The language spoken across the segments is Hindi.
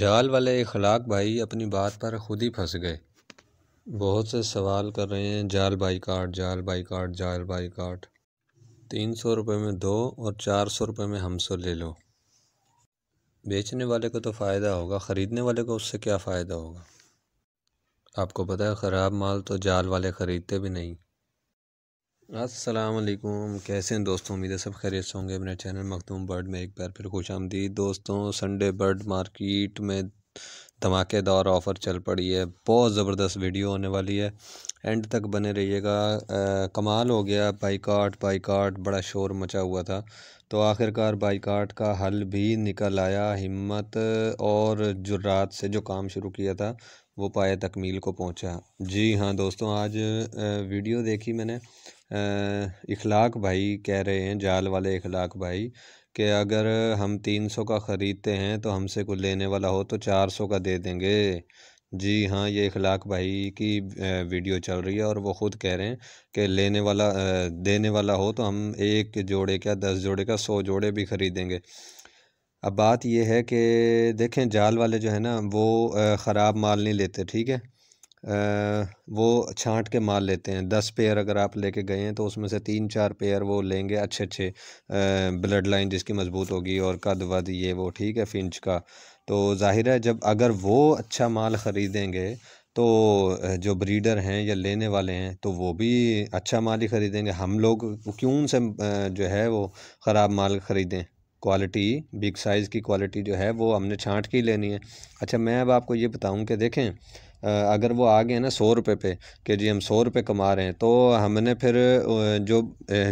जाल वाले इखलाक भाई अपनी बात पर खुद ही फंस गए बहुत से सवाल कर रहे हैं जाल बाई काट जाल बाई काट जाल बाई काट तीन सौ रुपये में दो और चार सौ रुपये में हम सो ले लो बेचने वाले को तो फ़ायदा होगा ख़रीदने वाले को उससे क्या फ़ायदा होगा आपको पता है ख़राब माल तो जाल वाले ख़रीदते भी नहीं असलकुम कैसे हैं दोस्तों उम्मीद है सब खैरियत होंगे अपने चैनल मखदूम बर्ड में एक बार फिर खुश आमदी दोस्तों संडे बर्ड मार्केट में धमाकेदार ऑफ़र चल पड़ी है बहुत ज़बरदस्त वीडियो होने वाली है एंड तक बने रहिएगा कमाल हो गया बाइकाट बाइकाट बड़ा शोर मचा हुआ था तो आखिरकार बाइकाट का हल भी निकल आया हिम्मत और जुर्रात से जो काम शुरू किया था वो पाए तकमील को पहुंचा जी हाँ दोस्तों आज वीडियो देखी मैंने इखलाक भाई कह रहे हैं जाल वाले इखलाक भाई कि अगर हम तीन सौ का ख़रीदते हैं तो हमसे कोई लेने वाला हो तो चार सौ का दे देंगे जी हाँ ये इखलाक भाई की वीडियो चल रही है और वो ख़ुद कह रहे हैं कि लेने वाला देने वाला हो तो हम एक जोड़े का दस जोड़े का सौ जोड़े भी ख़रीदेंगे अब बात यह है कि देखें जाल वाले जो है ना वो ख़राब माल नहीं लेते ठीक है वो छांट के माल लेते हैं दस पेयर अगर आप लेके गए हैं तो उसमें से तीन चार पेयर वो लेंगे अच्छे अच्छे ब्लड लाइन जिसकी मजबूत होगी और कद वद ये वो ठीक है फिंच का तो जाहिर है जब अगर वो अच्छा माल ख़रीदेंगे तो जो ब्रीडर हैं या लेने वाले हैं तो वो भी अच्छा माल ही ख़रीदेंगे हम लोग क्यों से जो है वो ख़राब माल ख़रीदें क्वालिटी बिग साइज़ की क्वालिटी जो है वो हमने छांट के ही लेनी है अच्छा मैं अब आपको ये बताऊं कि देखें अगर वो आ गए ना सौ रुपये पे कि जी हम सौ रुपये कमा रहे हैं तो हमने फिर जो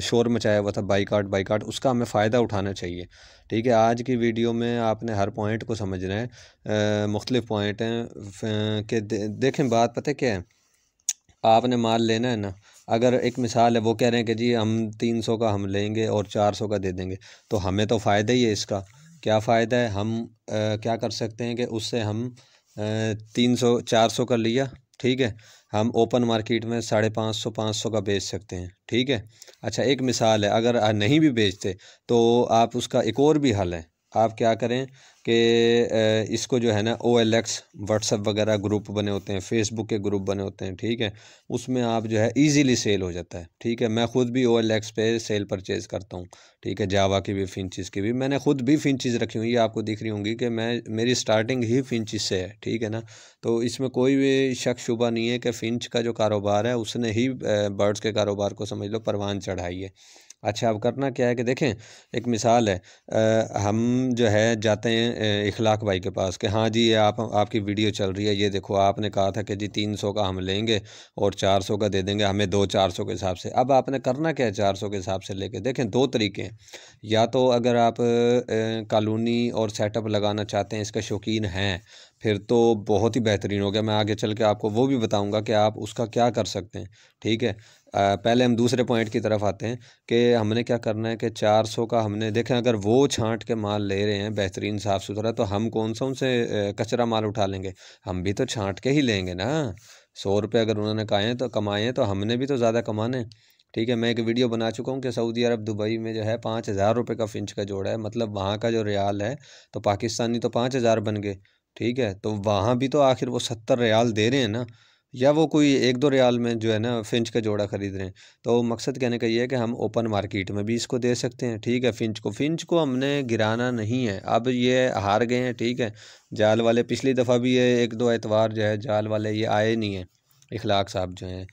शोर मचाया हुआ था बाइकाट बाइकाट उसका हमें फ़ायदा उठाना चाहिए ठीक है आज की वीडियो में आपने हर पॉइंट को समझना है मुख्तलिफ़ पॉइंट हैं कि दे, देखें बात पता क्या है आपने माल लेना है ना अगर एक मिसाल है वो कह रहे हैं कि जी हम तीन सौ का हम लेंगे और चार सौ का दे देंगे तो हमें तो फ़ायदा ही है इसका क्या फ़ायदा है हम आ, क्या कर सकते हैं कि उससे हम तीन सौ चार सौ का लिया ठीक है हम ओपन मार्केट में साढ़े पाँच सौ पाँच सौ का बेच सकते हैं ठीक है अच्छा एक मिसाल है अगर नहीं भी बेचते तो आप उसका एक और भी हल है आप क्या करें कि इसको जो है ना ओ एल एक्स व्हाट्सअप वगैरह ग्रुप बने होते हैं फेसबुक के ग्रुप बने होते हैं ठीक है उसमें आप जो है इजीली सेल हो जाता है ठीक है मैं ख़ुद भी ओ एल एक्स पे सेल परचेज़ करता हूँ ठीक है जावा की भी फिंचिस की भी मैंने ख़ुद भी फिंचिस रखी हुई है आपको दिख रही होंगी कि मैं मेरी स्टार्टिंग ही फिंचिस से है ठीक है ना तो इसमें कोई भी शक शुबा नहीं है कि फिंच का जो कारोबार है उसने ही बर्ड्स के कारोबार को समझ लो परवान चढ़ाई है अच्छा अब करना क्या है कि देखें एक मिसाल है आ, हम जो है जाते हैं इखलाक भाई के पास कि हाँ जी ये आप आपकी वीडियो चल रही है ये देखो आपने कहा था कि जी तीन सौ का हम लेंगे और चार सौ का दे देंगे हमें दो चार सौ के हिसाब से अब आपने करना क्या है चार सौ के हिसाब से लेके देखें दो तरीके हैं या तो अगर आप कॉलोनी और सेटअप लगाना चाहते हैं इसका शौकीन हैं फिर तो बहुत ही बेहतरीन हो गया मैं आगे चल के आपको वो भी बताऊंगा कि आप उसका क्या कर सकते हैं ठीक है आ, पहले हम दूसरे पॉइंट की तरफ आते हैं कि हमने क्या करना है कि 400 का हमने देखें अगर वो छांट के माल ले रहे हैं बेहतरीन साफ़ सुथरा तो हम कौन सा उनसे कचरा माल उठा लेंगे हम भी तो छांट के ही लेंगे ना सौ रुपये अगर उन्होंने कहा तो कमाए हैं तो हमने भी तो ज़्यादा कमाने ठीक है मैं एक वीडियो बना चुका हूँ कि सऊदी अरब दुबई में जो है पाँच हज़ार रुपये का फिंच का जोड़ा है मतलब वहाँ का जो रियाल है तो पाकिस्तानी तो पाँच हज़ार बन गए ठीक है तो वहाँ भी तो आखिर वो सत्तर रियाल दे रहे हैं ना या वो कोई एक दो रियाल में जो है ना फिंच का जोड़ा ख़रीद रहे हैं तो मकसद कहने का ये है कि हम ओपन मार्केट में भी इसको दे सकते हैं ठीक है फिंच को फिंच को हमने गिराना नहीं है अब ये हार गए हैं ठीक है जाल वाले पिछली दफ़ा भी ये एक दो एतवार जो है जाल वाले ये आए नहीं हैं इखलाक साहब जो हैं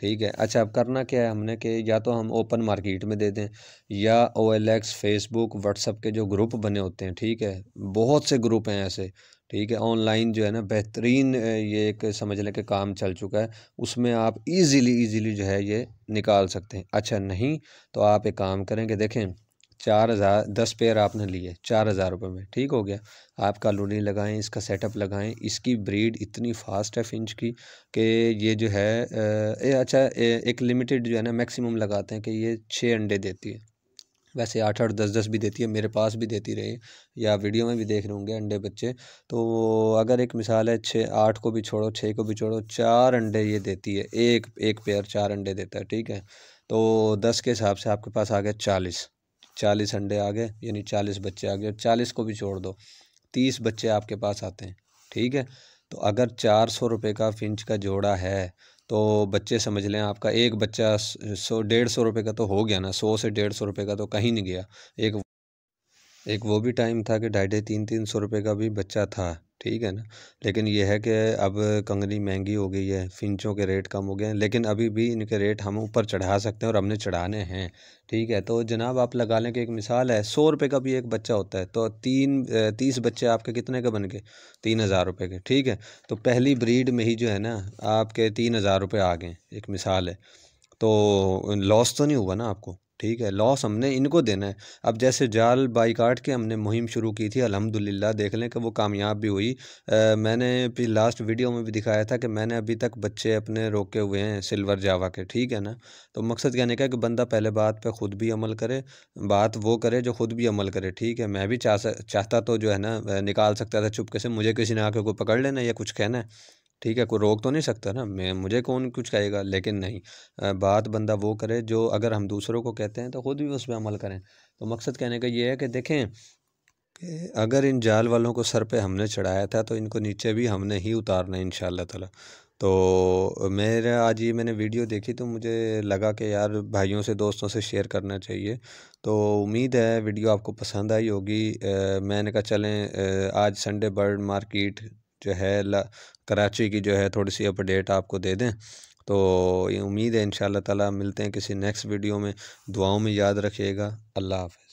ठीक है अच्छा अब करना क्या है हमने कि या तो हम ओपन मार्केट में दे दें या O L X Facebook WhatsApp के जो ग्रुप बने होते हैं ठीक है बहुत से ग्रुप हैं ऐसे ठीक है ऑनलाइन जो है ना बेहतरीन ये एक समझ लें कि काम चल चुका है उसमें आप इजीली इजीली जो है ये निकाल सकते हैं अच्छा नहीं तो आप एक काम करेंगे देखें चार हज़ार दस पेयर आपने लिए चार हज़ार रुपये में ठीक हो गया आप कॉलोनी लगाएं इसका सेटअप लगाएं इसकी ब्रीड इतनी फास्ट है फिंच की कि ये जो है ए, अच्छा ए, एक लिमिटेड जो है ना मैक्सिमम लगाते हैं कि ये छः अंडे देती है वैसे आठ आठ दस दस भी देती है मेरे पास भी देती रही या वीडियो में भी देख रहे होंगे अंडे बच्चे तो अगर एक मिसाल है छः आठ को भी छोड़ो छः को भी छोड़ो चार अंडे ये देती है एक एक पेयर चार अंडे देता है ठीक है तो दस के हिसाब से आपके पास आ गए चालीस चालीस अंडे आ गए यानी चालीस बच्चे आ गए और चालीस को भी छोड़ दो तीस बच्चे आपके पास आते हैं ठीक है तो अगर चार सौ रुपये का फिंच का जोड़ा है तो बच्चे समझ लें आपका एक बच्चा सौ डेढ़ सौ रुपये का तो हो गया ना सौ से डेढ़ सौ रुपये का तो कहीं नहीं गया एक एक वो भी टाइम था कि ढाई ढाई तीन तीन सौ रुपये का भी बच्चा था ठीक है ना लेकिन यह है कि अब कंगनी महंगी हो गई है फिंचों के रेट कम हो गए हैं लेकिन अभी भी इनके रेट हम ऊपर चढ़ा सकते हैं और हमने चढ़ाने हैं ठीक है तो जनाब आप लगा लें कि एक मिसाल है सौ रुपये का भी एक बच्चा होता है तो तीन तीस बच्चे आपके कितने के बन गए तीन हज़ार रुपये के ठीक है तो पहली ब्रीड में ही जो है ना आपके तीन हज़ार रुपये आ गए एक मिसाल है तो लॉस तो नहीं हुआ ना आपको ठीक है लॉस हमने इनको देना है अब जैसे जाल बाई काट के हमने मुहिम शुरू की थी अलहमदिल्ला देख लें कि वो कामयाब भी हुई आ, मैंने फिर लास्ट वीडियो में भी दिखाया था कि मैंने अभी तक बच्चे अपने रोके हुए हैं सिल्वर जावा के ठीक है ना तो मकसद कहने का कि बंदा पहले बात पर ख़ुद भी अमल करे बात वो करे जो ख़ुद भी अमल करे ठीक है मैं भी चाह चाहता तो जो है ना निकाल सकता था चुपके से मुझे किसी ने आके को पकड़ लेना या कुछ कहना है ठीक है कोई रोक तो नहीं सकता ना मैं मुझे कौन कुछ कहेगा लेकिन नहीं आ, बात बंदा वो करे जो अगर हम दूसरों को कहते हैं तो ख़ुद भी उस पर अमल करें तो मकसद कहने का ये है कि देखें कि अगर इन जाल वालों को सर पे हमने चढ़ाया था तो इनको नीचे भी हमने ही उतारना है इन ताला तो मेरा आज ये मैंने वीडियो देखी तो मुझे लगा कि यार भाइयों से दोस्तों से शेयर करना चाहिए तो उम्मीद है वीडियो आपको पसंद आई होगी मैंने कहा चलें आज संडे बर्ड मार्केट जो है ला कराची की जो है थोड़ी सी अपडेट आपको दे दें तो ये उम्मीद है इन ताला मिलते हैं किसी नेक्स्ट वीडियो में दुआओं में याद रखिएगा अल्लाह हाफ